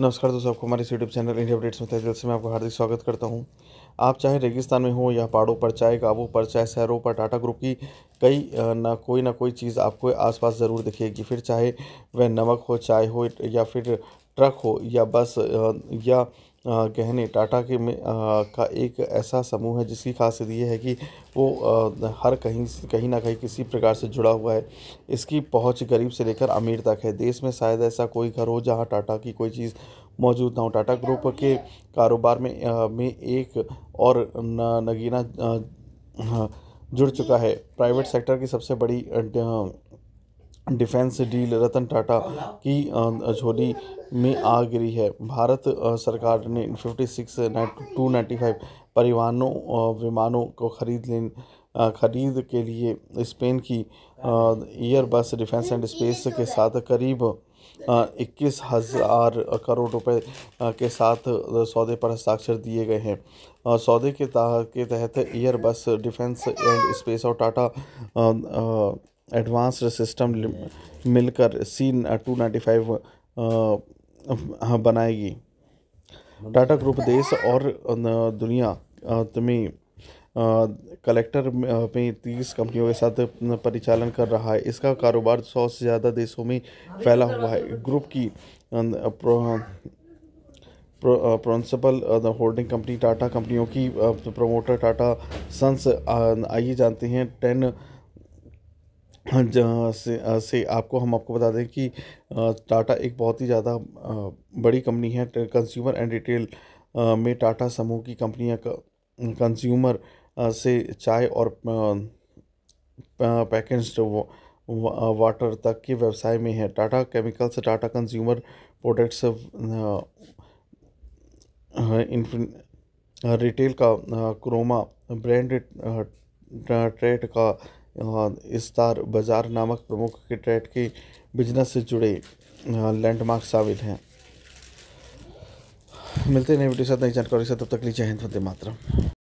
नमस्कार दोस्तों आपको हमारे यूट्यूब चैनल इंडिया अपडेट्स में तहजील से मैं आपका हार्दिक स्वागत करता हूं आप चाहे रेगिस्तान में हो या पहाड़ों पर चाहे गाँवों पर चाहे शहरों पर टाटा ग्रुप की कई ना कोई ना कोई चीज़ आपको आसपास ज़रूर दिखेगी फिर चाहे वह नमक हो चाय हो या फिर ट्रक हो या बस या गहने टाटा के में का एक ऐसा समूह है जिसकी खासियत ये है कि वो हर कहीं कहीं ना कहीं किसी प्रकार से जुड़ा हुआ है इसकी पहुंच गरीब से लेकर अमीर तक है देश में शायद ऐसा कोई घर हो जहां टाटा की कोई चीज़ मौजूद ना हो टाटा ग्रुप के कारोबार में में एक और नगीना जुड़ चुका है प्राइवेट सेक्टर की सबसे बड़ी डिफेंस डील रतन टाटा की झोली में आ गिरी है भारत सरकार ने fifty six two ninety five परिवहनों विमानों को खरीद ले खरीद के लिए स्पेन की एयरबस डिफेंस एंड स्पेस के साथ करीब इक्कीस हज़ार करोड़ रुपए के साथ सौदे पर हस्ताक्षर दिए गए हैं सौदे के, के तहत एयरबस डिफेंस एंड स्पेस और टाटा एडवांस्ड सिस्टम मिलकर सी टू नाइन्टी फाइव बनाएगी टाटा ग्रुप देश और दुनिया में कलेक्टर में तीस कंपनियों के साथ परिचालन कर रहा है इसका कारोबार सौ से ज़्यादा देशों में फैला हुआ है ग्रुप की प्रिंसिपल होल्डिंग कंपनी टाटा कंपनियों की प्रमोटर टाटा सन्स आइए जानते हैं टेन से से आपको हम आपको बता दें कि टाटा एक बहुत ही ज़्यादा बड़ी कंपनी है कंज्यूमर एंड रिटेल में टाटा समूह की कंपनियां कंज्यूमर से चाय और पैकेज्ड वाटर तक के व्यवसाय में है Tata chemicals Tata consumer products retail का क्रोमा ब्रांड ट्रेड का हाँ, इस्तार बाज़ार नामक प्रमुख क्रिकेट की बिजनेस से जुड़े हाँ, लैंडमार्क शामिल हैं मिलते हैं नई वीडियो के साथ नई जानकारी साथ तब तक लीजिए हिंद वंदे मातरम